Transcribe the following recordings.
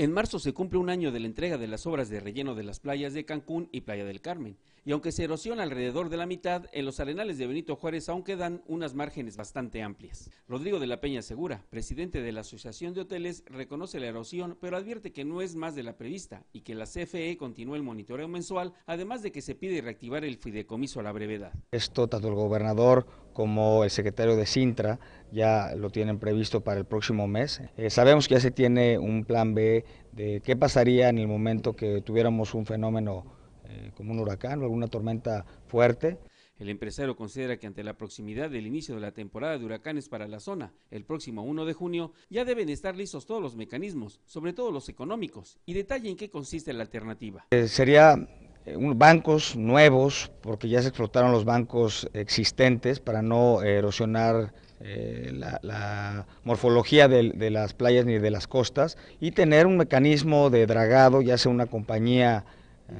En marzo se cumple un año de la entrega de las obras de relleno de las playas de Cancún y Playa del Carmen, y aunque se erosiona alrededor de la mitad, en los arenales de Benito Juárez aún quedan unas márgenes bastante amplias. Rodrigo de la Peña Segura, presidente de la Asociación de Hoteles, reconoce la erosión, pero advierte que no es más de la prevista y que la CFE continúa el monitoreo mensual, además de que se pide reactivar el fideicomiso a la brevedad. Esto tanto el gobernador como el secretario de Sintra, ya lo tienen previsto para el próximo mes. Eh, sabemos que ya se tiene un plan B de qué pasaría en el momento que tuviéramos un fenómeno eh, como un huracán o alguna tormenta fuerte. El empresario considera que ante la proximidad del inicio de la temporada de huracanes para la zona, el próximo 1 de junio, ya deben estar listos todos los mecanismos, sobre todo los económicos, y detalle en qué consiste la alternativa. Eh, sería eh, bancos nuevos, porque ya se explotaron los bancos existentes para no erosionar eh, la, morfología de, las playas ni de las costas, y tener un mecanismo de dragado, ya sea una compañía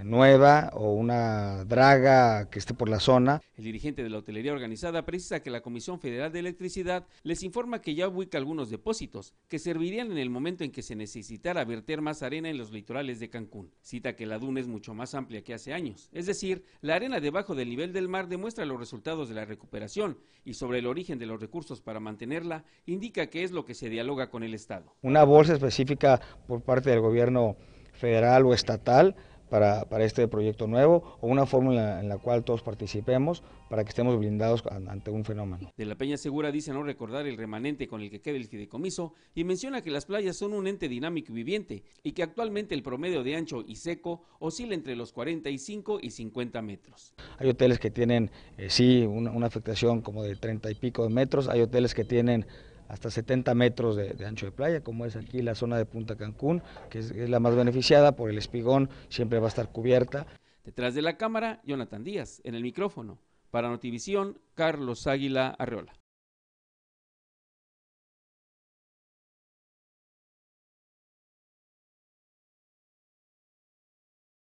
nueva o una draga que esté por la zona. El dirigente de la hotelería organizada precisa que la Comisión Federal de Electricidad les informa que ya ubica algunos depósitos que servirían en el momento en que se necesitara verter más arena en los litorales de Cancún. Cita que la duna es mucho más amplia que hace años, es decir, la arena debajo del nivel del mar demuestra los resultados de la recuperación y sobre el origen de los recursos para mantenerla indica que es lo que se dialoga con el Estado. Una bolsa específica por parte del gobierno federal o estatal para, este proyecto nuevo o una fórmula en la cual todos participemos para que estemos blindados ante un fenómeno. De la Peña Segura dice no recordar el remanente con el que queda el fideicomiso y menciona que las playas son un ente dinámico y viviente y que actualmente el promedio de ancho y seco oscila entre los 45 y 50 metros. Hay hoteles que tienen, eh, sí, una, una afectación como de 30 y pico de metros, hay hoteles que tienen hasta 70 metros de, ancho de playa, como es aquí la zona de Punta Cancún, que es, es la más beneficiada por el espigón, siempre va a estar cubierta. Detrás de la cámara, Jonathan Díaz, en el micrófono. Para Notivisión, Carlos Águila Arreola.